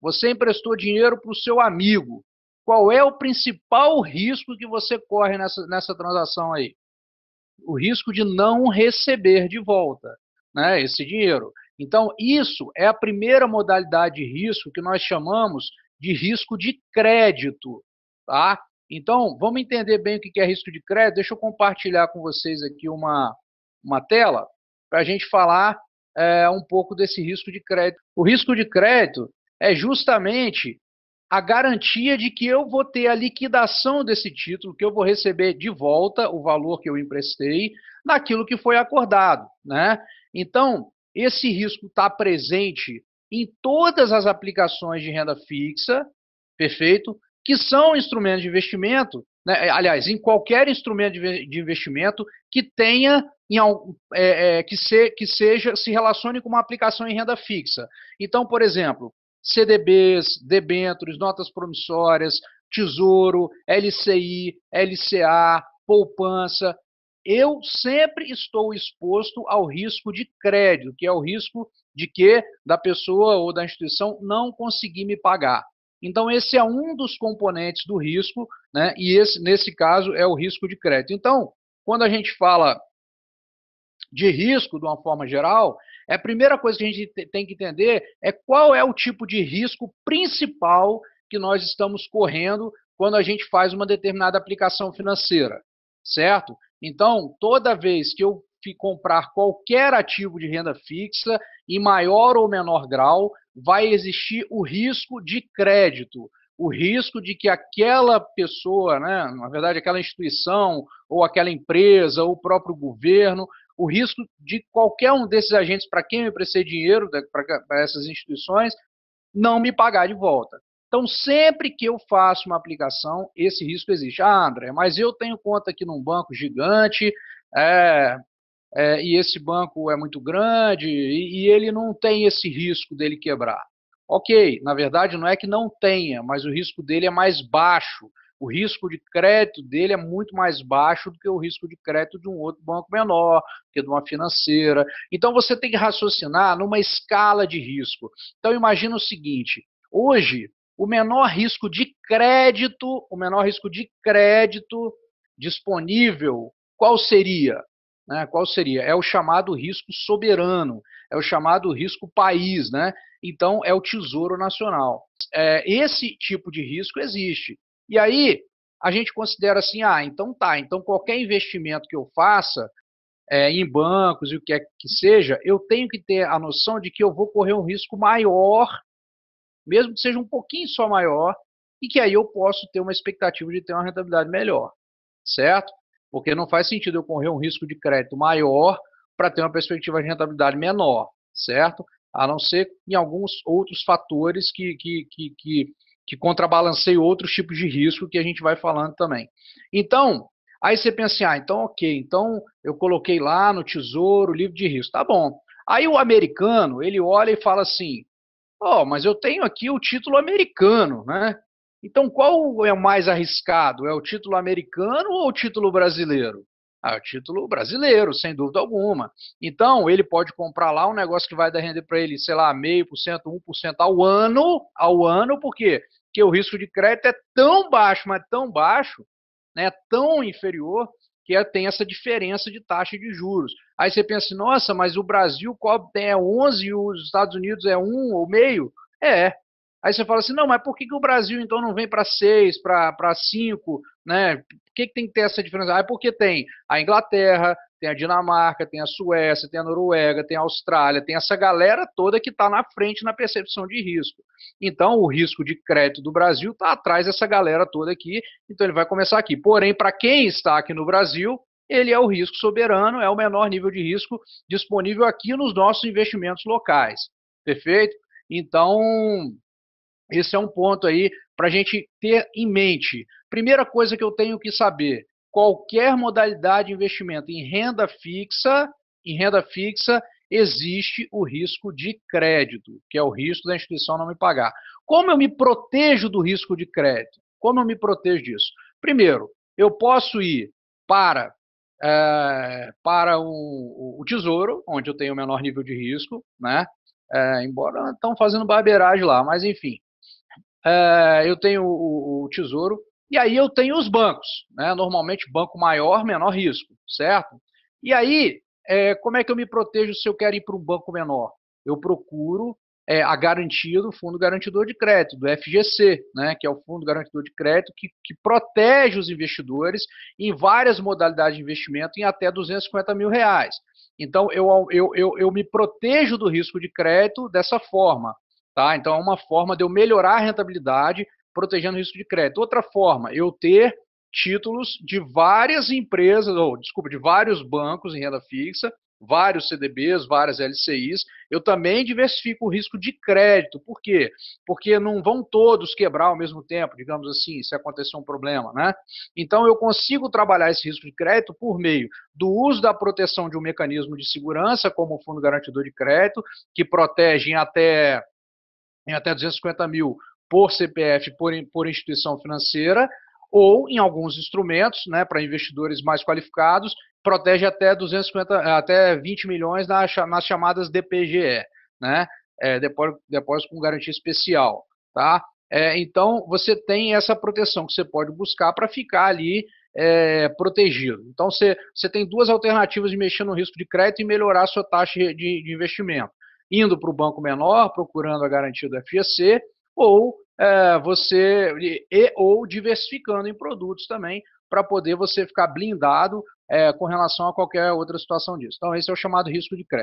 Você emprestou dinheiro para o seu amigo. Qual é o principal risco que você corre nessa, nessa transação aí? O risco de não receber de volta né, esse dinheiro. Então, isso é a primeira modalidade de risco que nós chamamos de risco de crédito. Tá? Então, vamos entender bem o que é risco de crédito. Deixa eu compartilhar com vocês aqui uma, uma tela para a gente falar é, um pouco desse risco de crédito. O risco de crédito é justamente a garantia de que eu vou ter a liquidação desse título, que eu vou receber de volta o valor que eu emprestei naquilo que foi acordado. Né? Então, esse risco está presente em todas as aplicações de renda fixa, perfeito? Que são instrumentos de investimento, né? É, aliás, em qualquer instrumento de investimento que tenha em, é, é, que, se, que seja se relacione com uma aplicação em renda fixa. Então, por exemplo, CDBs, debêntures, notas promissórias, tesouro, LCI, LCA, poupança. Eu sempre estou exposto ao risco de crédito, que é o risco de que da pessoa ou da instituição não conseguir me pagar. Então, esse é um dos componentes do risco, né? e esse, nesse caso é o risco de crédito. Então, quando a gente fala de risco de uma forma geral, é a primeira coisa que a gente tem que entender é qual é o tipo de risco principal que nós estamos correndo quando a gente faz uma determinada aplicação financeira, certo? Então, toda vez que eu comprar qualquer ativo de renda fixa, em maior ou menor grau, vai existir o risco de crédito, o risco de que aquela pessoa, né, na verdade, aquela instituição, ou aquela empresa, ou o próprio governo, o risco de qualquer um desses agentes para quem eu emprestei dinheiro, né, para essas instituições, não me pagar de volta. Então, sempre que eu faço uma aplicação, esse risco existe. Ah, André, mas eu tenho conta aqui num banco gigante, é, é, e esse banco é muito grande, e, e ele não tem esse risco dele quebrar. Ok, na verdade não é que não tenha, mas o risco dele é mais baixo, o risco de crédito dele é muito mais baixo do que o risco de crédito de um outro banco menor, que de uma financeira. Então você tem que raciocinar numa escala de risco. Então imagina o seguinte: hoje o menor risco de crédito, o menor risco de crédito disponível, qual seria? Né? Qual seria? É o chamado risco soberano, é o chamado risco país, né? Então é o Tesouro Nacional. É, esse tipo de risco existe. E aí a gente considera assim, ah, então tá, então qualquer investimento que eu faça é, em bancos e o que é que seja, eu tenho que ter a noção de que eu vou correr um risco maior, mesmo que seja um pouquinho só maior, e que aí eu posso ter uma expectativa de ter uma rentabilidade melhor, certo? Porque não faz sentido eu correr um risco de crédito maior para ter uma perspectiva de rentabilidade menor, certo? A não ser em alguns outros fatores que, que, que, que que contrabalanceia outros tipos de risco que a gente vai falando também. Então, aí você pensa assim, ah, então ok, então eu coloquei lá no tesouro, livro de risco, tá bom. Aí o americano, ele olha e fala assim, ó, oh, mas eu tenho aqui o título americano, né? Então qual é o mais arriscado? É o título americano ou o título brasileiro? Ah, o título brasileiro, sem dúvida alguma. Então, ele pode comprar lá um negócio que vai dar renda para ele, sei lá, meio por cento, um por cento ao ano, ao ano, por quê? porque o risco de crédito é tão baixo, mas tão baixo, né, tão inferior, que é, tem essa diferença de taxa de juros. Aí você pensa, assim, nossa, mas o Brasil é 11 e os Estados Unidos é 1 ou meio? É. Aí você fala assim, não, mas por que, que o Brasil então não vem para 6, para 5, né? Por que, que tem que ter essa diferença? Ah, é porque tem a Inglaterra, tem a Dinamarca, tem a Suécia, tem a Noruega, tem a Austrália, tem essa galera toda que está na frente na percepção de risco. Então, o risco de crédito do Brasil está atrás dessa galera toda aqui, então ele vai começar aqui. Porém, para quem está aqui no Brasil, ele é o risco soberano, é o menor nível de risco disponível aqui nos nossos investimentos locais. Perfeito? Então, esse é um ponto aí para a gente ter em mente. Primeira coisa que eu tenho que saber: qualquer modalidade de investimento em renda fixa, em renda fixa existe o risco de crédito, que é o risco da instituição não me pagar. Como eu me protejo do risco de crédito? Como eu me protejo disso? Primeiro, eu posso ir para é, para o, o, tesouro, onde eu tenho o menor nível de risco, né? É, embora estão fazendo barbeiragem lá, mas enfim, é, eu tenho o, o tesouro e aí eu tenho os bancos, né? Normalmente banco maior, menor risco, certo? E aí, é, como é que eu me protejo se eu quero ir para um banco menor? Eu procuro é, a garantia do Fundo Garantidor de Crédito, do FGC, né? Que é o Fundo Garantidor de Crédito que, que protege os investidores em várias modalidades de investimento em até 250 mil reais. Então, eu, eu, eu, eu me protejo do risco de crédito dessa forma. Tá? Então, é uma forma de eu melhorar a rentabilidade protegendo o risco de crédito. Outra forma, eu ter títulos de várias empresas, ou desculpa, de vários bancos em renda fixa, vários CDBs, várias LCIs. Eu também diversifico o risco de crédito. Por quê? Porque não vão todos quebrar ao mesmo tempo, digamos assim, se acontecer um problema, né? Então eu consigo trabalhar esse risco de crédito por meio do uso da proteção de um mecanismo de segurança, como o Fundo Garantidor de Crédito, que protege em até em até 250 mil por CPF, por, por instituição financeira, ou em alguns instrumentos, né, para investidores mais qualificados, protege até 250, até 20 milhões nas, nas chamadas DPGE, né, é, depósito, depósito com garantia especial, tá? É, então você tem essa proteção que você pode buscar para ficar ali é, protegido. Então você, você tem duas alternativas de mexer no risco de crédito e melhorar a sua taxa de, de investimento, indo para o banco menor, procurando a garantia do FGC ou é, você e, ou diversificando em produtos também para poder você ficar blindado é, com relação a qualquer outra situação disso. Então esse é o chamado risco de crédito.